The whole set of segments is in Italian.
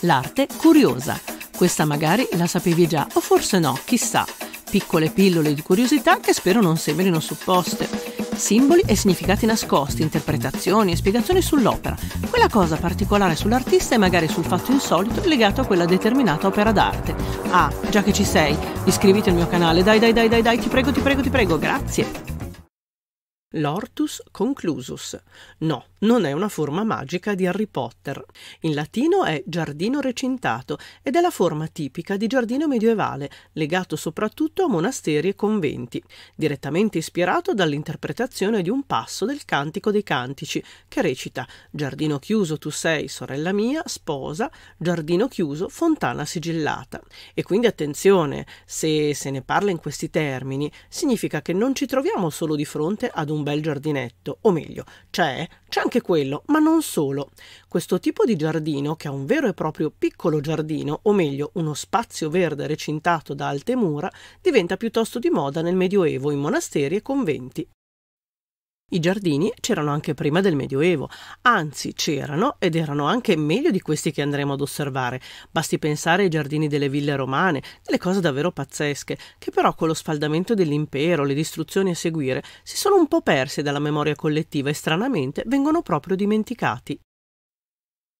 L'arte curiosa. Questa magari la sapevi già, o forse no, chissà. Piccole pillole di curiosità che spero non sembrino supposte. Simboli e significati nascosti, interpretazioni e spiegazioni sull'opera, quella cosa particolare sull'artista e magari sul fatto insolito legato a quella determinata opera d'arte. Ah, già che ci sei, iscriviti al mio canale, dai dai dai dai dai, ti prego, ti prego, ti prego, grazie l'ortus conclusus. No, non è una forma magica di Harry Potter. In latino è giardino recintato ed è la forma tipica di giardino medievale, legato soprattutto a monasteri e conventi, direttamente ispirato dall'interpretazione di un passo del Cantico dei Cantici, che recita Giardino chiuso tu sei, sorella mia, sposa, giardino chiuso, fontana sigillata. E quindi attenzione, se se ne parla in questi termini, significa che non ci troviamo solo di fronte ad un bel giardinetto, o meglio, c'è, c'è anche quello, ma non solo. Questo tipo di giardino, che è un vero e proprio piccolo giardino, o meglio, uno spazio verde recintato da alte mura, diventa piuttosto di moda nel Medioevo in monasteri e conventi. I giardini c'erano anche prima del Medioevo, anzi c'erano ed erano anche meglio di questi che andremo ad osservare. Basti pensare ai giardini delle ville romane, delle cose davvero pazzesche, che però con lo sfaldamento dell'impero, le distruzioni a seguire, si sono un po' persi dalla memoria collettiva e stranamente vengono proprio dimenticati.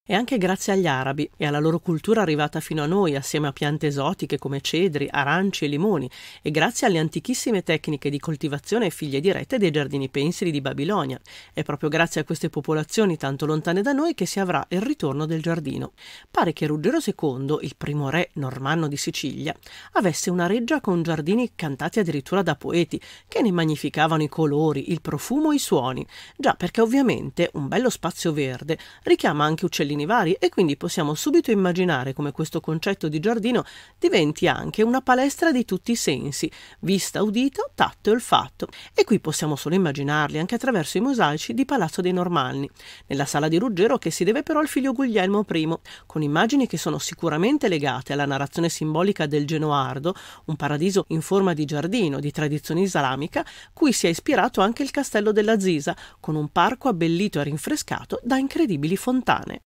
È anche grazie agli arabi e alla loro cultura arrivata fino a noi, assieme a piante esotiche come cedri, aranci e limoni, e grazie alle antichissime tecniche di coltivazione e figlie dirette dei giardini pensili di Babilonia. È proprio grazie a queste popolazioni tanto lontane da noi che si avrà il ritorno del giardino. Pare che Ruggero II, il primo re normanno di Sicilia, avesse una reggia con giardini cantati addirittura da poeti, che ne magnificavano i colori, il profumo e i suoni. Già perché ovviamente un bello spazio verde richiama anche uccellini giardini vari e quindi possiamo subito immaginare come questo concetto di giardino diventi anche una palestra di tutti i sensi, vista, udito, tatto e olfatto. E qui possiamo solo immaginarli anche attraverso i mosaici di Palazzo dei Normanni, nella sala di Ruggero che si deve però al figlio Guglielmo I, con immagini che sono sicuramente legate alla narrazione simbolica del Genoardo, un paradiso in forma di giardino di tradizione islamica, cui si è ispirato anche il castello della Zisa, con un parco abbellito e rinfrescato da incredibili fontane.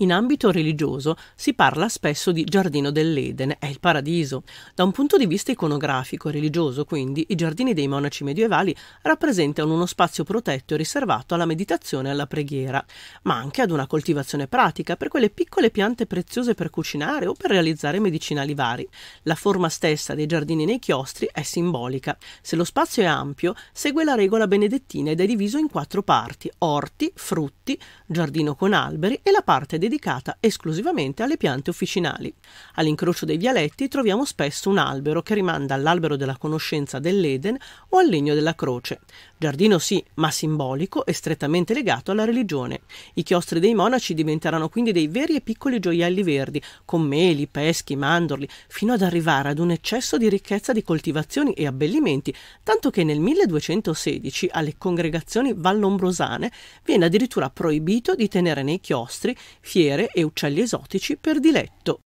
In ambito religioso si parla spesso di Giardino dell'Eden, è il paradiso. Da un punto di vista iconografico e religioso, quindi, i giardini dei monaci medievali rappresentano uno spazio protetto e riservato alla meditazione e alla preghiera, ma anche ad una coltivazione pratica per quelle piccole piante preziose per cucinare o per realizzare medicinali vari. La forma stessa dei giardini nei chiostri è simbolica. Se lo spazio è ampio, segue la regola benedettina ed è diviso in quattro parti: orti, frutti, giardino con alberi e la parte dei dedicata esclusivamente alle piante officinali. All'incrocio dei vialetti troviamo spesso un albero che rimanda all'albero della conoscenza dell'Eden o al legno della croce. Giardino sì, ma simbolico e strettamente legato alla religione. I chiostri dei monaci diventeranno quindi dei veri e piccoli gioielli verdi, con meli, peschi, mandorli, fino ad arrivare ad un eccesso di ricchezza di coltivazioni e abbellimenti, tanto che nel 1216 alle congregazioni vallombrosane viene addirittura proibito di tenere nei chiostri fiere e uccelli esotici per diletto.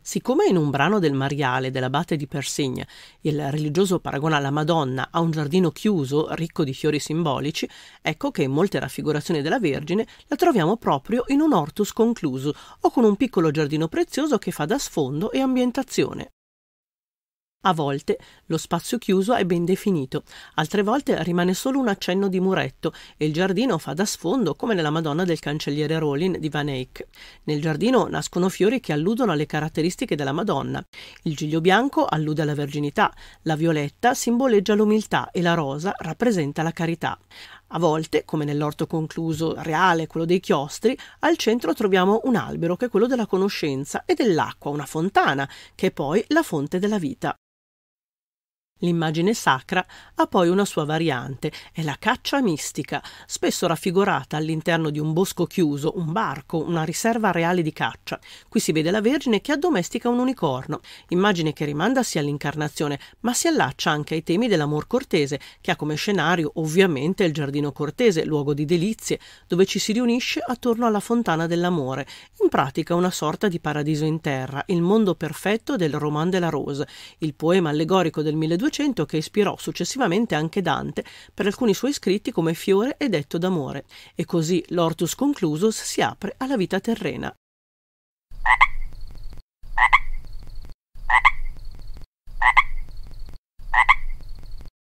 Siccome in un brano del Mariale dell'abate di Persigna il religioso paragona la Madonna a un giardino chiuso ricco di fiori simbolici, ecco che in molte raffigurazioni della Vergine la troviamo proprio in un ortus concluso o con un piccolo giardino prezioso che fa da sfondo e ambientazione. A volte lo spazio chiuso è ben definito, altre volte rimane solo un accenno di muretto e il giardino fa da sfondo come nella Madonna del cancelliere Rolin di Van Eyck. Nel giardino nascono fiori che alludono alle caratteristiche della Madonna. Il giglio bianco allude alla verginità, la violetta simboleggia l'umiltà e la rosa rappresenta la carità. A volte, come nell'orto concluso reale, quello dei chiostri, al centro troviamo un albero che è quello della conoscenza e dell'acqua, una fontana, che è poi la fonte della vita. L'immagine sacra ha poi una sua variante, è la caccia mistica, spesso raffigurata all'interno di un bosco chiuso, un barco, una riserva reale di caccia. Qui si vede la Vergine che addomestica un unicorno, immagine che rimanda sia all'incarnazione, ma si allaccia anche ai temi dell'amor cortese, che ha come scenario ovviamente il giardino cortese, luogo di delizie, dove ci si riunisce attorno alla fontana dell'amore, in pratica una sorta di paradiso in terra, il mondo perfetto del Roman de la Rose, il poema allegorico del 1200 Novecento che ispirò successivamente anche Dante per alcuni suoi scritti come Fiore e Detto d'amore, e così l'Ortus Conclusus si apre alla vita terrena.